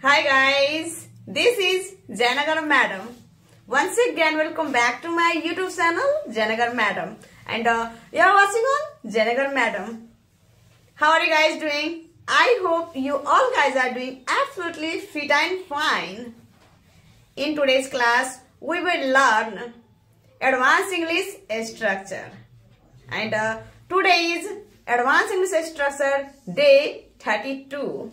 Hi guys, this is Janagar Madam. Once again, welcome back to my YouTube channel, Janagar Madam. And uh, you are watching on Janagar Madam. How are you guys doing? I hope you all guys are doing absolutely fit and fine. In today's class, we will learn Advanced English Structure. And uh, today is Advanced English Structure Day 32.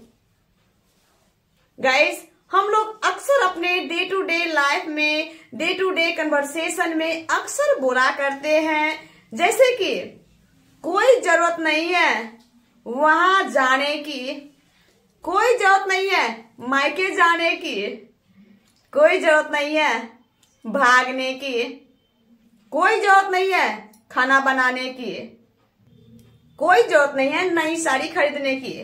Guys हम लोग अक्सर अपने day to day life में day to day conversation में अक्सर बोला करते हैं जैसे कि कोई जरूरत नहीं है वहां जाने की कोई जरूरत नहीं है मायके जाने की कोई जरूरत नहीं है भागने की कोई जरूरत नहीं है खाना बनाने की कोई जरूरत नहीं है नई साड़ी खरीदने की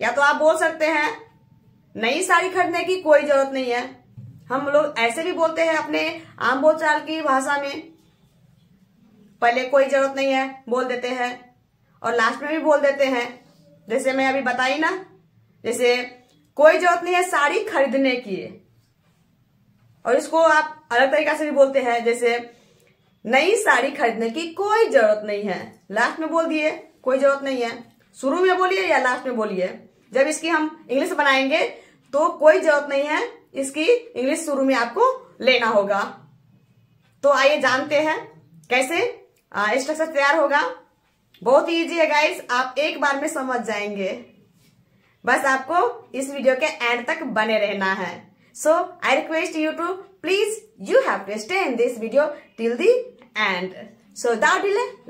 या तो आप बोल सकते हैं नई साड़ी खरीदने की कोई जरूरत नहीं है हम लोग ऐसे भी बोलते हैं अपने आम बोलचाल की भाषा में पहले कोई जरूरत नहीं है बोल देते हैं और लास्ट में भी बोल देते हैं जैसे मैं अभी बताई ना जैसे कोई जरूरत नहीं है साड़ी खरीदने की और इसको आप अलग तरीका से भी बोलते हैं जैसे नई साड़ी खरीदने की कोई जरूरत नहीं है लास्ट में बोल दिए कोई जरूरत नहीं है शुरू में बोलिए या लास्ट में बोलिए जब इसकी हम इंग्लिश बनाएंगे तो कोई जरूरत नहीं है इसकी इंग्लिश शुरू में आपको लेना होगा तो आइए जानते हैं कैसे स्ट्रक्चर तैयार होगा बहुत इजी है गाइस आप एक बार में समझ जाएंगे बस आपको इस वीडियो के एंड तक बने रहना है so I request you to please you have to stay in this video till the end so without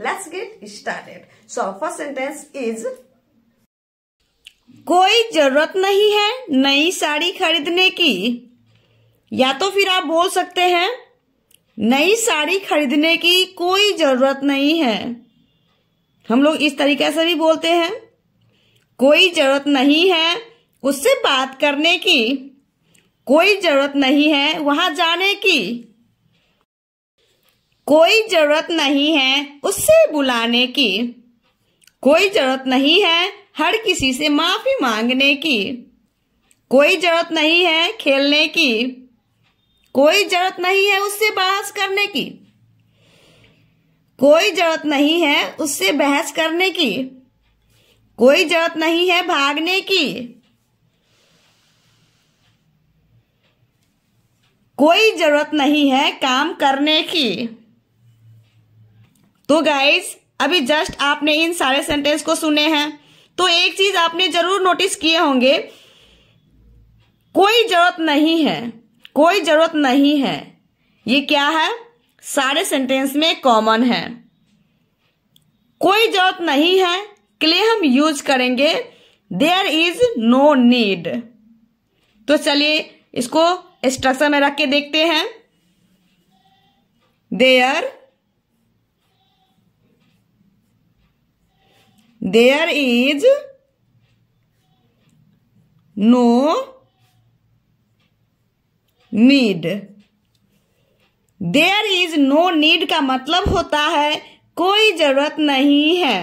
let's get get so first sentence is कोई जरूरत नहीं है नई साड़ी खरीदने की या तो फिर आप बोल सकते हैं नई साड़ी खरीदने की कोई जरूरत नहीं है हम लोग इस तरीके से भी बोलते हैं कोई जरूरत नहीं है उससे बात करने की कोई जरूरत नहीं है वहां जाने की कोई जरूरत नहीं है उससे बुलाने की कोई जरूरत नहीं है हर किसी से माफी मांगने की कोई जरूरत नहीं है खेलने की कोई जरूरत नहीं है उससे बहस करने की कोई जरूरत नहीं है उससे बहस करने की कोई जरूरत नहीं है भागने की कोई जरूरत नहीं है काम करने की तो गाइस अभी जस्ट आपने इन सारे सेंटेंस को सुने हैं तो एक चीज आपने जरूर नोटिस किए होंगे कोई जरूरत नहीं है कोई जरूरत नहीं है ये क्या है सारे सेंटेंस में कॉमन है कोई जरूरत नहीं है के लिए हम यूज करेंगे देयर इज नो नीड तो चलिए इसको स्ट्रक्चर में रख के देखते हैं there there is no need there is no need का मतलब होता है कोई जरूरत नहीं है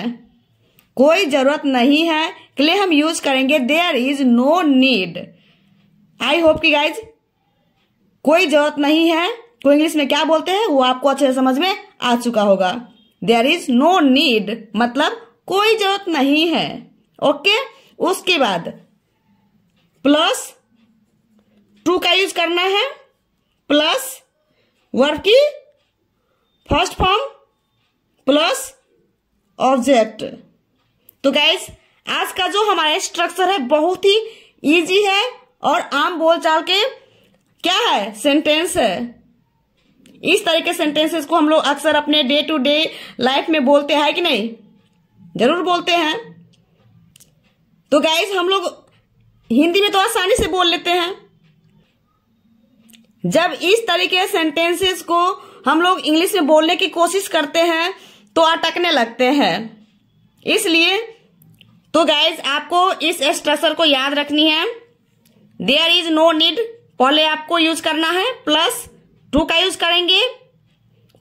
कोई जरूरत नहीं है के लिए हम यूज करेंगे there is no need I hope की गाइज कोई जरूरत नहीं है को इंग्लिश में क्या बोलते हैं वो आपको अच्छे से समझ में आ चुका होगा देयर इज नो नीड मतलब कोई जरूरत नहीं है ओके उसके बाद प्लस टू का यूज करना है प्लस वर्ब की फर्स्ट फॉर्म प्लस ऑब्जेक्ट तो गाइज आज का जो हमारा स्ट्रक्चर है बहुत ही इजी है और आम बोलचाल के क्या है सेंटेंस है इस तरह के सेंटेंसेस को हम लोग अक्सर अपने डे टू डे लाइफ में बोलते हैं कि नहीं जरूर बोलते हैं तो गाइज हम लोग हिंदी में तो आसानी से बोल लेते हैं जब इस तरीके सेंटेंसेस को हम लोग इंग्लिश में बोलने की कोशिश करते हैं तो अटकने लगते हैं इसलिए तो गाइज आपको इस स्ट्रक्चर को याद रखनी है देयर इज नो नीड पहले आपको यूज करना है प्लस टू का यूज करेंगे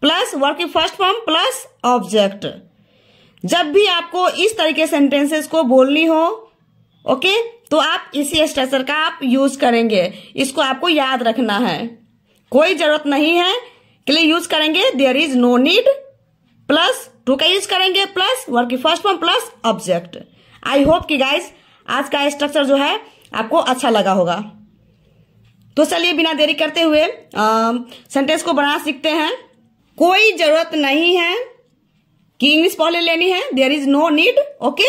plus working first form plus object जब भी आपको इस तरीके सेंटेंसेस को बोलनी हो ओके तो आप इसी स्ट्रक्चर का आप यूज करेंगे इसको आपको याद रखना है कोई जरूरत नहीं है के लिए यूज करेंगे there is no need plus to का यूज करेंगे plus work first form plus object I hope कि गाइस आज का स्ट्रक्चर जो है आपको अच्छा लगा होगा तो चलिए बिना देरी करते हुए सेंटेंस को बना सीखते हैं कोई जरूरत नहीं है की इंग्लिश पहले लेनी है there is no need okay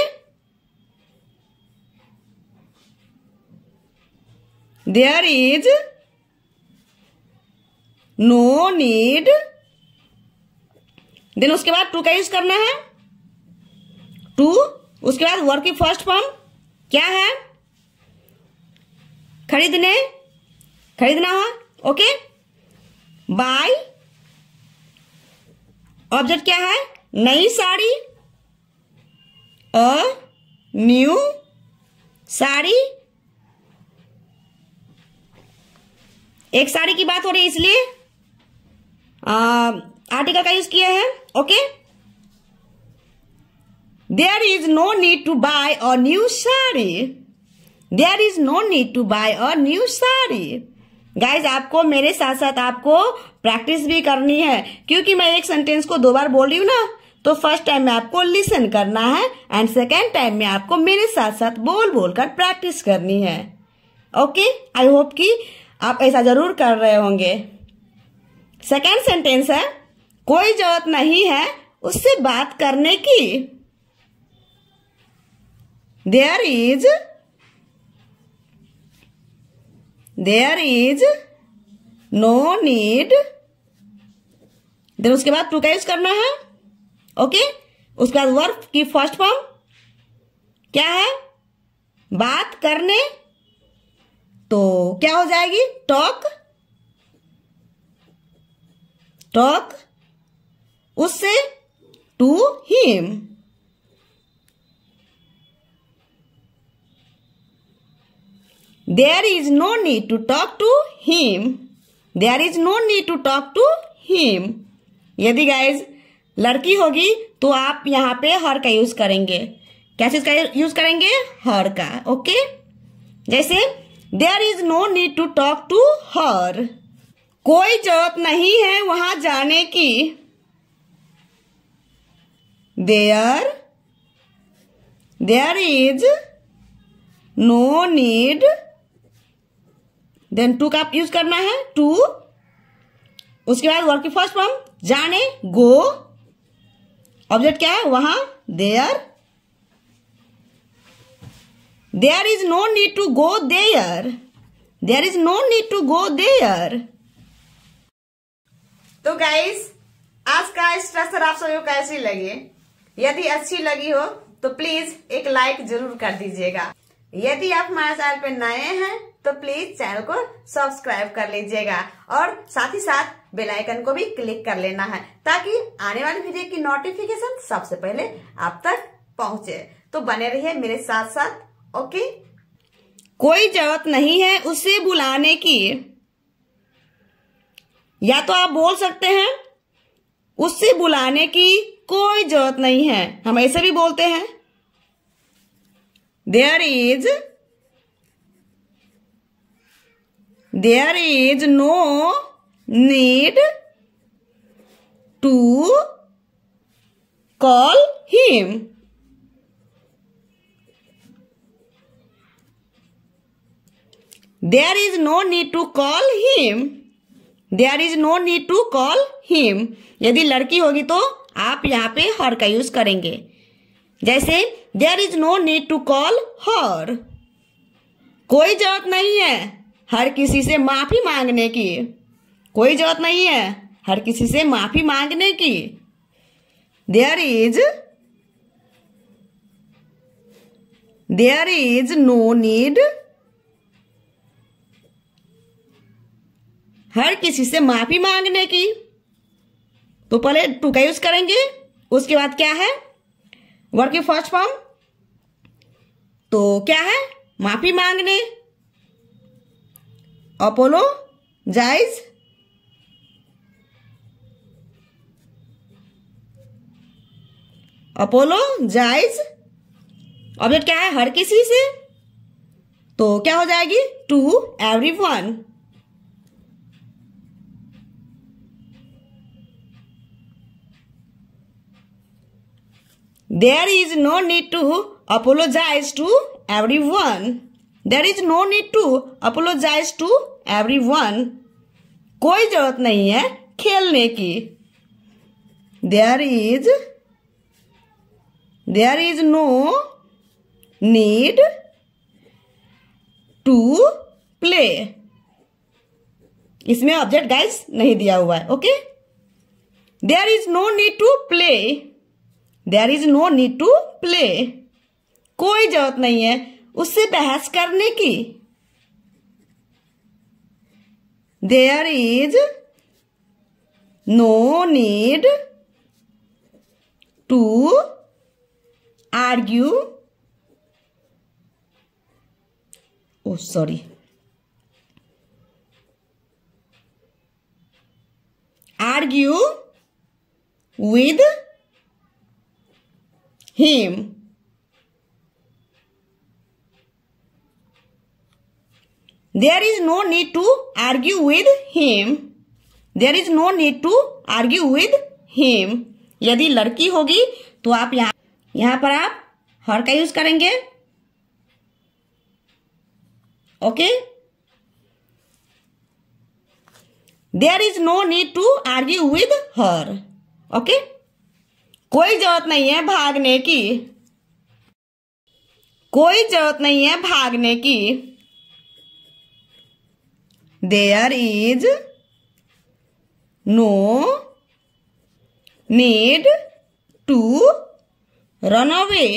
there is no need then उसके बाद टू का यूज करना है टू उसके बाद वर्क की फर्स्ट फॉर्म क्या है खरीदने खरीदना है ओके बाय ऑब्जेक्ट क्या है नई साड़ी अ न्यू साड़ी एक साड़ी की बात हो रही है इसलिए आर्टिकल का यूज किया है okay there is no need to buy a new sari there is no need to buy a new sari guys आपको मेरे साथ साथ आपको प्रैक्टिस भी करनी है क्योंकि मैं एक सेंटेंस को दो बार बोल रही हूं ना तो फर्स्ट टाइम में आपको लिसन करना है एंड सेकेंड टाइम में आपको मेरे साथ साथ बोल बोल कर प्रैक्टिस करनी है ओके आई होप कि आप ऐसा जरूर कर रहे होंगे सेकेंड सेंटेंस है कोई जरूरत नहीं है उससे बात करने की there is there is no need then उसके बाद टू का यूज करना है ओके बाद वर्ब की फर्स्ट फॉर्म क्या है बात करने तो क्या हो जाएगी टॉक टॉक उससे to him there is no need to talk to him there is no need to talk to him यदि गाइज लड़की होगी तो आप यहाँ पे हर का यूज करेंगे क्या चीज का यूज करेंगे हर का ओके जैसे there is no need to talk to her कोई जरूरत नहीं है वहां जाने की there there is no need then to का यूज करना है टू उसके बाद वर्क की फर्स्ट फॉर्म जाने गो ऑब्जेक्ट क्या है वहां there there is no need to go there there is no need to go there तो गाइस आज का स्ट्रक्चर आप सभी को कैसी लगे यदि अच्छी लगी हो तो प्लीज एक लाइक जरूर कर दीजिएगा यदि आप हमारे चैनल पे नए हैं तो प्लीज चैनल को सब्सक्राइब कर लीजिएगा और साथ ही साथ बेल आइकन को भी क्लिक कर लेना है ताकि आने वाली वीडियो की नोटिफिकेशन सबसे पहले आप तक पहुंचे तो बने रहिए मेरे साथ साथ ओके कोई जरूरत नहीं है उसे बुलाने की या तो आप बोल सकते हैं उससे बुलाने की कोई जरूरत नहीं है हम ऐसे भी बोलते हैं there is there is no need to call him there is no need to call him there is no need to call him यदि लड़की होगी तो आप यहां पे हर का यूज करेंगे जैसे there is no need to call her कोई जरूरत नहीं है हर किसी से माफ़ी मांगने की कोई जरूरत नहीं है हर किसी से माफ़ी मांगने की there is there is no need हर किसी से माफ़ी मांगने की तो पहले टू का यूज करेंगे उसके बाद क्या है वर्क फर्स्ट फॉर्म तो क्या है माफ़ी मांगने apologise apologise object क्या है हर किसी से तो क्या हो जाएगी to everyone there is no need to apologise to everyone there is no need to apologise to everyone कोई जरूरत नहीं है खेलने की there is there is no need to play इसमें ऑब्जेक्ट गाइस नहीं दिया हुआ है okay there is no need to play there is no need to play कोई जरूरत नहीं है उससे बहस करने की there is no need to argue oh sorry argue with him there is no need to argue with him there is no need to argue with him यदि लड़की होगी तो आप यहां यहां पर आप हर का यूज करेंगे okay there is no need to argue with her okay कोई जरूरत नहीं है भागने की कोई जरूरत नहीं है भागने की there is no need to run away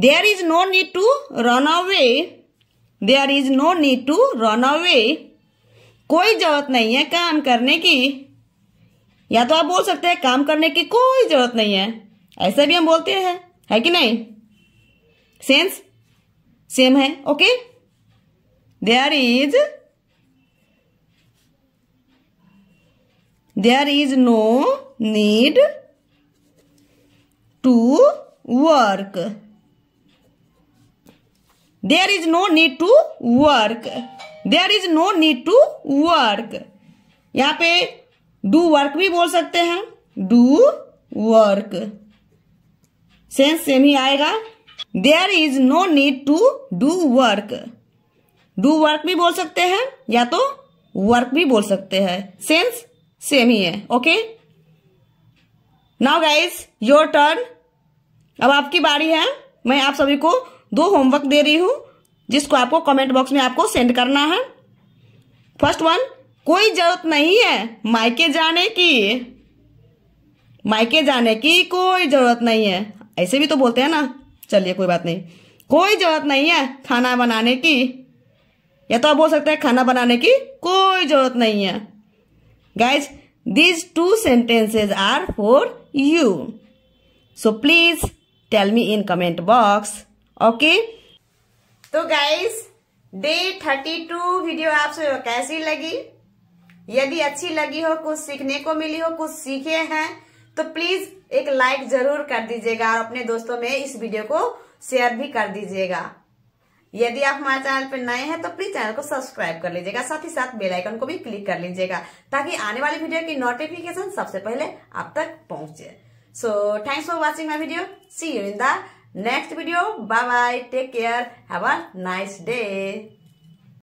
there is no need to run away there is no need to run away कोई जरूरत नहीं है काम करने की या तो आप बोल सकते हैं काम करने की कोई जरूरत नहीं है ऐसा भी हम बोलते हैं है कि नहीं सेंस सेम है okay there is there is no need to work there is no need to work there is no need to work यहां पे डू वर्क भी बोल सकते हैं डू वर्क सेंस सेम ही आएगा there is no need to do work do work भी बोल सकते हैं या तो वर्क भी बोल सकते हैं सेंस सेम ही है okay now guys your turn अब आपकी बारी है मैं आप सभी को दो होमवर्क दे रही हूं जिसको आपको कमेंट बॉक्स में आपको सेंड करना है फर्स्ट वन कोई जरूरत नहीं है मायके जाने की मायके जाने की कोई जरूरत नहीं है ऐसे भी तो बोलते हैं ना चलिए कोई बात नहीं कोई जरूरत नहीं है खाना बनाने की या तो आप बोल सकते हैं खाना बनाने की कोई जरूरत नहीं है guys these two sentences are for you so please tell me in comment box okay तो guys day thirty two video आप कैसी लगी यदि अच्छी लगी हो कुछ सीखने को मिली हो कुछ सीखे हैं तो प्लीज एक लाइक जरूर कर दीजिएगा और अपने दोस्तों में इस वीडियो को शेयर भी कर दीजिएगा यदि आप हमारे चैनल पर नए हैं तो प्लीज चैनल को सब्सक्राइब कर लीजिएगा साथ ही साथ बेल आइकन को भी क्लिक कर लीजिएगा ताकि आने वाली वीडियो की नोटिफिकेशन सबसे पहले आप तक पहुंचे so thanks for watching my video see you in the next video bye bye take care have a nice day